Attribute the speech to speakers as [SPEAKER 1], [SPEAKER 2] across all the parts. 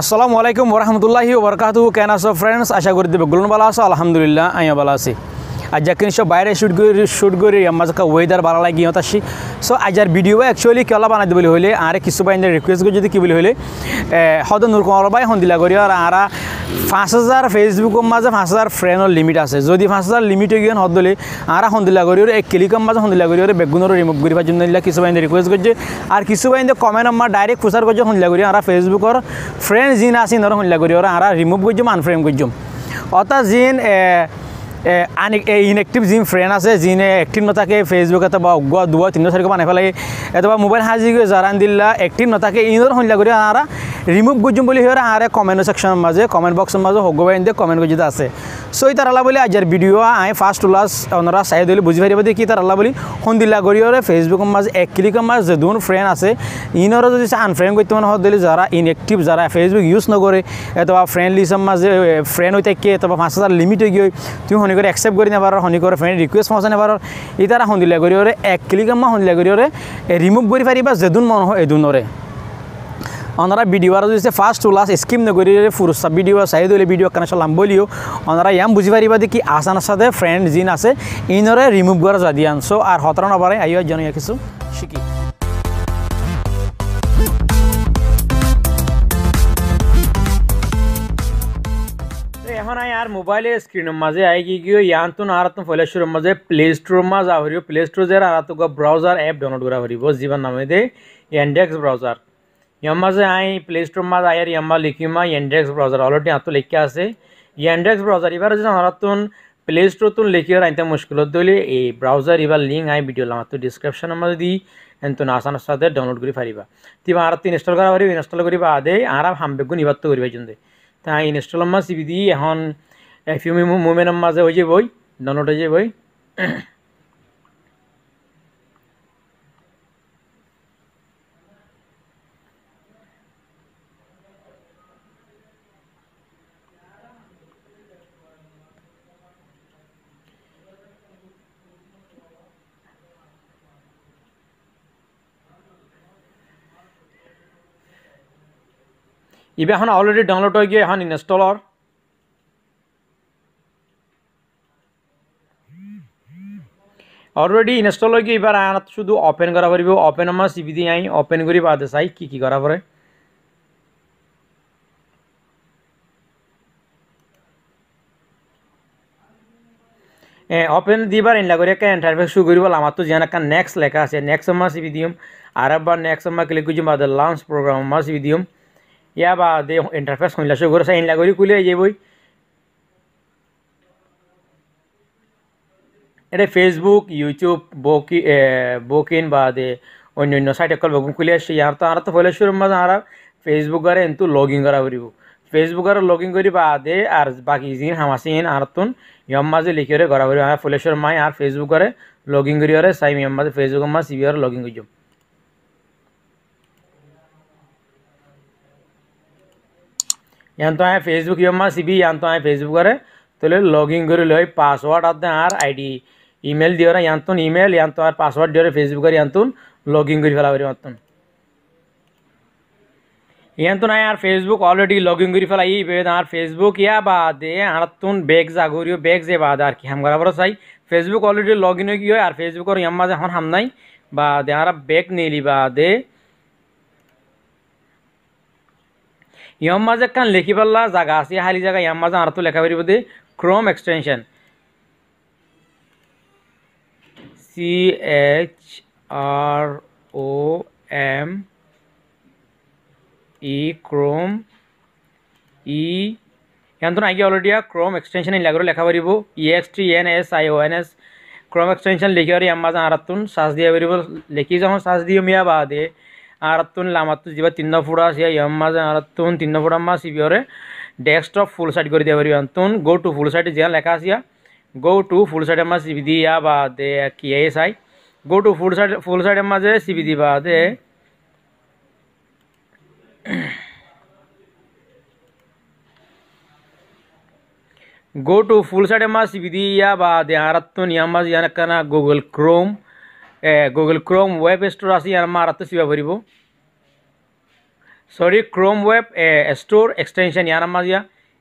[SPEAKER 1] Assalamualaikum warahmatullahi wabarakatuh. Kenapa so friends? Asyik gurit di begulun balas. Alhamdulillah, balas balasih. আর যাকে সব বাইরে shoot করি shoot করি আমার ওয়েদার ভালো লাগে ইহত আসি সো আজার ভিডিও একচুয়ালি কেলা বানাই দিবলে হলে আর কিছু বাইন রিকুয়েস্ট করি যদি কি বলে হলে সদ নূর কমল বাই সন্ধিলা করি আর আরা পাঁচ হাজার ফেসবুকের মাঝে পাঁচ হাজার ফ্রেন্ডর লিমিট আছে যদি পাঁচ হাজার লিমিট গিয়ে সদলে আর সন্ধিলা করি এক কিলিকম মাঝে সন্ধিলা করি বেগুনের রিমুভ করি জন্য কিছু বাইন্দে রিকুয়েস্ট করছে আর কিছু বাইন্দে কমেন্ট আমার ডাইরেক্ট প্রচার করছে সন্ধিলা করি আর ফেসবুকর ফ্রেন্ড যিন আছে ইনারা সন্ধিলা করি আর রিমুভ করছি আনফ্রেম করছি অর্থাৎ যিন আন এই ইনএক্টিভ যি ফ্ৰেণ্ড আছে যিনে এক্টিভ নাথাকে ফেচবুক এটা বা গোৱা দুৱা তিনি চাৰিশ মানে পেলাই এটা মোবাইল সাজি গৈ জাৰান দিলা এক্টিভ নাথাকে ইনৰ শুনিলা কৰি আৰা ৰিমুভ কৰি যাম বুলি সিহঁতে আৰে কমেণ্ট ছেকশ্যনৰ মাজে কমেণ্ট বক্সৰ মাজত হগ বাই দিয়ে কমেণ্ট কৰি যেতিয়া আছে চ' এই তাৰ বুলি আজিৰ ভিডিঅ' আহে ফাৰ্ষ্ট ওলাছ অনৰা চাই দিলোঁ বুজি পাৰিব দেই কি তাৰ আলা বুলি শুনদিলা কৰি হ'লে ফেচবুকৰ মাজে এক ক্লিকৰ মাজ যদোন ফ্ৰেণ্ড আছে ইনৰ যদি আনফ্ৰেণ্ড কৰি তোমাৰ হওক দিলে যাৰা ইনএক্টিভ যাৰা ফেচবুক ইউজ নকৰে এটা ফ্ৰেণ্ড লিষ্টৰ মাজে ফ্ৰেণ্ড হৈ থাকে এটা পাঁচ হাজাৰ লিমিট হৈ গৈ তুমি হনিকরে একসেপ্ট করে নেবার হনিকরে ফ্রেন্ড রিকুয়েস্ট পৌঁছে নেবার ইতারা হন্দিলা গরিয়রে এক ক্লিক আমা হন্দিলা গরিয়রে রিমুভ করে পারিবা যেদুন মন হয় এদুনরে ওনারা ভিডিও আর যদি ফার্স্ট টু স্কিম নগরী ফুরসা ভিডিও চাই দিলে ভিডিও কানেকশন লাম বলিও ওনারা ইয়াম বুঝি পারিবা কি আসান সাথে ফ্রেন্ড জিন আছে ইনরে রিমুভ করা যাদিয়ান সো আর হতরা নবারে আইয়া জানিয়ে কিছু শিখি মোবাইলের স্ক্রিনের মাঝে আই কি গিয়ে ইয়ানতুন আরাতুন ফলে শুরুর মাঝে প্লে স্টোর মাঝ আহরিও প্লে স্টোর যে আরাতুক ব্রাউজার অ্যাপ ডাউনলোড করা হরিব জীবন নামে দে এন্ডেক্স ব্রাউজার ইয়ার মাঝে আই প্লে স্টোর মাঝ আয়ের ইয়াম্মা লিখিমা এন্ডেক্স ব্রাউজার অলরেডি আতো লিখে আছে এন্ডেক্স ব্রাউজার এবার যে আরাতুন প্লে স্টোর তুন লিখি আইতে মুশকিল দইলে এই ব্রাউজার এবার লিঙ্ক আই ভিডিও লাম তো ডিসক্রিপশনের মাঝে দিই এনতুন আসান সাথে ডাউনলোড করে ফারিবা তিবা আর ইনস্টল করা পারিব ইনস্টল করিবা আদে আর হামবেগুন ইবাত্ত করিবা জন্য তাই ইনস্টল মাস ইবি এখন এফিউ মোমেনাম মাঝে হয়ে যাবই ডাউনলোড হয়ে যাবই ইবে এখন অলরেডি ডাউনলোড হয়ে গিয়ে এখন ইনস্টলার অলরেডি ইনস্টল হয়ে এবার আনাত শুধু ওপেন করা পড়বে ওপেন আমার সিবিদি আই ওপেন করি বাদে চাই কি কি করা পরে ওপেন দিবার এনলা করে একটা ইন্টারফেস শুরু করি বললাম আমার তো যেন একটা নেক্সট লেখা আছে নেক্সট আমার সিবি দিম আর একবার নেক্সট আমার ক্লিক করছি বাদে লঞ্চ প্রোগ্রাম আমার সিবি দিম ইয়া বাদে ইন্টারফেস শুনলা শুরু করে এনলা করি খুলে যাই বই এটা ফেসবুক ইউটিউব বকি বকিন বা দে অন্য অন্য সাইট অকল বগুম খুলে আসছে ইয়ার তো আর তো ফলে শুরু মাঝে আর ফেসবুক আর এন্তু লগ ইন করা করিব ফেসবুক আর লগ ইন করি বা দে আর বাকি জিন হামাসিন আর তুন ইয়ম মাঝে লিখে রে করা করিব হ্যাঁ, ফলে শুরু মাই আর ফেসবুক আর লগ ইন করি আরে সাইম ইয়ম মাঝে ফেসবুক মাঝে সিবি আর লগ ইন করি ইয়ান তো ফেসবুক হ্যাঁ, ইয়ম মাঝে সিবি ইয়ান তো ফেসবুক হ্যাঁ, আরে তাহলে লগ ইন করে লই পাসওয়ার্ড আর আইডি ইমেল দিওর ইয়ান্তন ইমেল ইয়ান্তন আর পাসওয়ার্ড দিওর ফেসবুকের ইয়ান্তন লগ ইন করে ফেলা পারি মাত্তন ইয়ান্তন আর ফেসবুক অলরেডি লগ ইন করে ফেলা ই আর ফেসবুক ইয়া বাদে আড়তুন ব্যাগ জাগরিও ব্যাগ যে বাদ আর কি হাম করাবার চাই ফেসবুক অলরেডি লগ ইন কি হয় আর ফেসবুকের ইয়াম মাঝে এখন হাম নাই বা দে আর বেগ নিলি বা দে ইয়াম মাঝে কান লিখি পাল্লা জায়গা আছে হালি জায়গা ইয়াম মাঝে আর তো লেখা পারিব দে Chrome extension C H R O M E Chrome ই এনতো নাইকিয়া অলরেডি ক্রোম এক্সটেনশন ইলাগরে লেখা পারিব E X T N S I O N S Chrome extension লিখি আর ইয়াম্মা আরাতুন সাজ দিয়া পারিব লিখি যখন সাজ দিও মিয়া বাদে আরাতুন লামাতু যা তিন ফুড়া আছে ইয়াম্মা আরাতুন তিন ফুড়া মা সিবিওরে ডেস্কটপ ফুল সাইড করে দিয়া পারিব আনতুন গো টু ফুল সাইড যা লেখা আছে go to full side M C विधि या बा दे की सै go to full side full side M C विधि बा दे go to full side M C विधि या बा दे तो नियम जनकन Google Chrome Google Chrome web store आरत सी भर सरी क्रोम वेब स्टोर एक्सटेंशन यानम जिया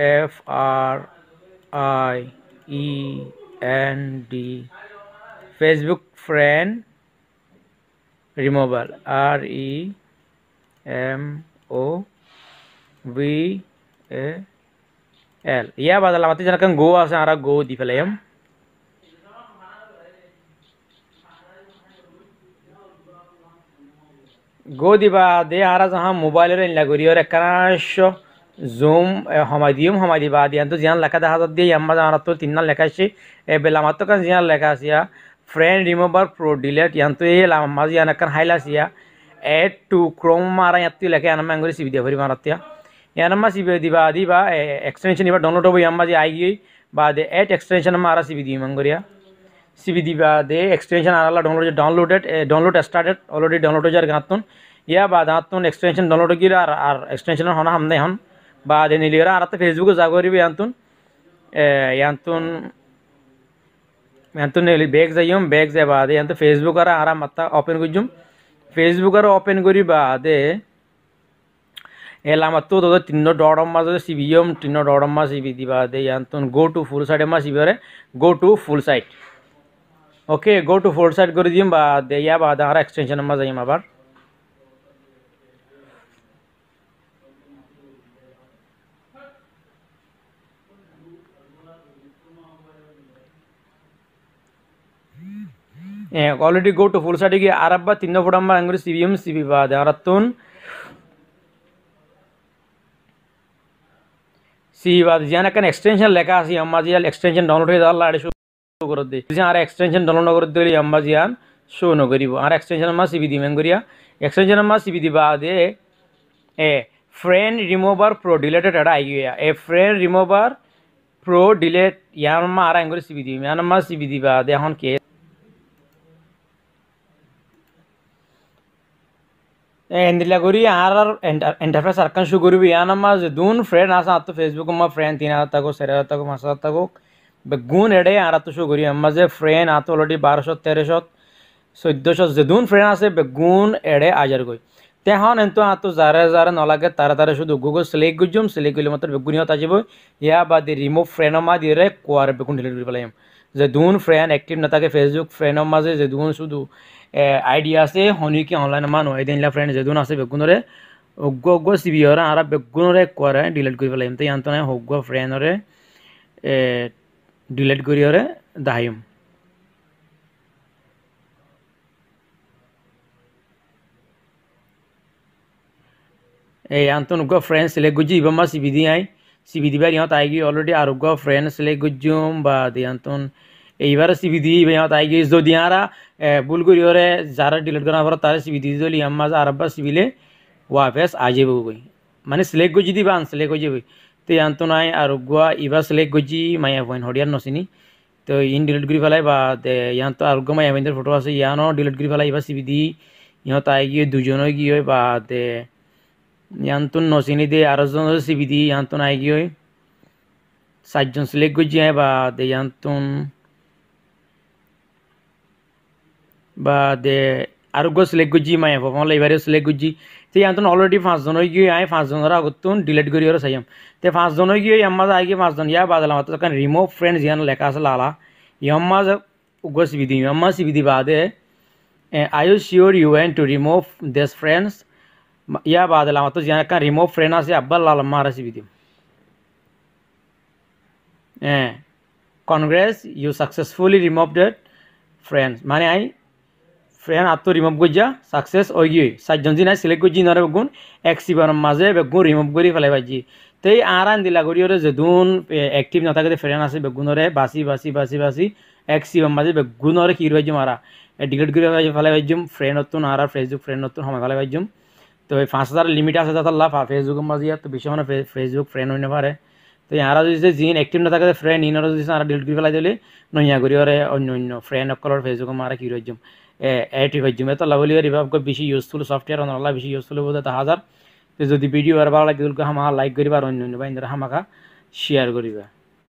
[SPEAKER 1] F R I E N D Facebook friend removal R E M O V A L या बदला मत जनक गो आ रहा गो दी फेले हम গো दे आ रहा जहाँ मोबाइल এনলা করি और एक जूम हमारी हमारी बात तो जिन लेखा देखा जाती है यहाँ जाना तो तीन लेखा ए बेला मात्र कारण जिन लेखा आया फ्रेंड रिमोवर प्रो डिलेट यहाँ तो ये मजान एक हाइल आया एड टू क्रोम मारा यहाँ तो लेखा यहाँ मैं सीबी भरी मारा यहाँ मैं सीबी दी आदि एक्सटेंशन डाउनलोड हो गई बाद एड एक्सटेंशन मारा सीबी दी आ रहा download downloaded download started already download हो जाए गाँत यह बाद एक्सटेंशन डाउनलोड गिर एक्सटेंशन होना हमने हम بعدين اللي راه عرضت فيسبوك زاغوري بيانتون يانتون يانتون بيك زيهم بيك زي بعد يانتون فيسبوك راه عرا متا اوبن كجوم فيسبوك راه اوبن كوري بعد এলামাতো তো তিন ডড়ম মাস সিবিএম তিন ডড়ম মাস সিবি দিবা দে ইয়ান্তন গো টু ফুল সাইড মাস সিবিরে go to full side okay go to full side করে দিম বা দে ইয়া বা আর এক্সটেনশন মাস যাইম আবার already go to full study की आरब्बा तिंदो फुडम्बा अंगुरी सीबीएम सीबीबा दारतुन सीबीबा जाने का एक्सटेंशन लेकर सी अम्मा जी एक्सटेंशन डाउनलोड है दाल लाड़ी शो कर दे जी आरे एक्सटेंशन डाउनलोड कर दे ली अम्मा जी शो नो करीब आरे एक्सटेंशन अम्मा सीबी दी एक्सटेंशन अम्मा सीबी এন্দিলা কৰি আৰু এণ্টাৰপ্ৰাইজ চাৰখন শ্বু কৰিবি ইয়াৰ নাম আজি দোন ফ্ৰেণ্ড আছে আৰু ফেচবুক মই ফ্ৰেণ্ড তিনি হাজাৰ থাকো চাৰি হাজাৰ থাকো পাঁচ হাজাৰ থাকো গুণ এডে আৰু শ্বু কৰি আমাৰ যে ফ্ৰেণ্ড আৰু অলৰেডি বাৰশ তেৰশ চৈধ্যশ যে দোন ফ্ৰেণ্ড আছে গুণ এডে আজাৰ গৈ তেহন এনেতো আঁতো যাৰে যাৰে নালাগে তাৰে তাৰে শুধু গুগল চিলেক্ট কৰি যাম চিলেক্ট কৰিলে মাত্ৰ বেগুনিহঁত আজিব ইয়াৰ বাদ ৰিমভ ফ্ৰেণ্ড মা দিৰে কোৱাৰ বেগুন ডিলিট কৰিব লাগিম যে দুন ফ্ৰেণ্ড এক্টিভ নাথাকে ফেচবুক ফ্ৰেণ্ডৰ মাজে জেদুন চুদু আইডি আছে শনিকি অনলাইন মানুহ এদিনলা ফ্ৰেণ্ড জেদুন আছে বেগুণৰে অগ্ৰ অগ্ৰ চিবি হৰে আৰু বেগুণৰে কোৱাৰে ডিলিট কৰিব লাগিম ইয়াত নাই অগ্ৰ ফ্ৰেণ্ডৰে ডিলিট কৰি হৰে দাহিম এই আনটো নোকোৱা ফ্ৰেণ্ড চিলেক্ট কৰিছে ইবাৰ মাছ চিবি দিয়াই চিভিধি বাৰী হওঁ তাইক অলৰেডি আৰোগ্য ফ্ৰেণ্ড চিলেক্ট কৰি যাওঁ বা দিয়ন্তন এইবাৰ চিভিধি বেয়াওঁ তাইক যদি আৰা ভুল কৰি অৰে যাৰ ডিলিট কৰা পাৰ তাৰ চিভিধি যদি মাজ আৰবা চিভিলে ৱা ফেচ আজি পাব গৈ মানে চিলেক্ট কৰি দিবা আনচিলেক্ট কৰি যাবি তেতিয়াতো নাই আৰু গোৱা ইবাৰ চিলেক্ট কৰি মায়া ভইন হৰিয়াৰ নচিনি তো ইন ডিলিট কৰি পেলাই বা ইয়াতো আৰোগ্য মায়া ভইনৰ ফটো আছে ইয়ানো ডিলিট কৰি পেলাই ইবাৰ চিভি দি ইহঁত তাই কি হয় দুজনৰ কি হয় বা यहां नसीनी दे आर जन सीबी दी यहां तुन आएगी हुई सात जन सिलेक्ट गुज जाए बा दे यहां तुन आरोग्य सिलेक्ट गुज जी माए फोन लाइवर सिलेक्ट गुज जी तो यहां तुन ऑलरेडी फास्ट जन होगी आए फास्ट जन आगत तुन डिलीट करियो सही हम ते फास्ट जन होगी हम मज आएगी फास्ट जन या बाद लाला तो कन रिमो फ्रेंड्स यहां लेखा से लाला यम मज उगो सीबी दी यम मज सीबी दी बाद आयो you want to remove this friends या बाद रिमो फ्रेना से अब मारे congrats you successfully remove that friend माने आई फ्रेंड आत्तु रिमूव कर सक्सेस सात जन जी ना सिलेक्ट कर जी नरे बेगुन एक सीवर मजे बेगुन रिमूव कर पे भाई ते आर आन दिला जेदून एक्टिव नाथ फ्रेंड आस बेगुनरे बासी बासी बासी बासी एक सीवर मजे बेगुनरे कि मारा डिलीट कर फेले पाइज फ्रेंड नतुन आर फेसबुक फ्रेंड नतुन समय फेले पाइज তো এই পাঁচ হাজার লিমিট আছে যাতে লাভ ফেসবুকের মাঝে তো বেশি মানে ফেসবুক ফ্রেন্ড হয়ে নেপারে তো ইয়ারা যদি যিন একটিভ নাথাকে ফ্রেন্ড ইনারা যদি আর ডিলিট করে পেলাই দিলে নইয়া করি আরে অন্য অন্য ফ্রেন্ড অকলর ফেসবুকে মারা কি রইজম এটি হইজম এত লাভ হলি রিভাবকে বেশি ইউজফুল সফটওয়্যার অনলা বেশি ইউজফুল বোঝা তা হাজার তো যদি ভিডিও আর ভালো লাগে হামা লাইক করিবা আর অন্য অন্য বা ইন্দ্রা হামাকা শেয়ার করিবা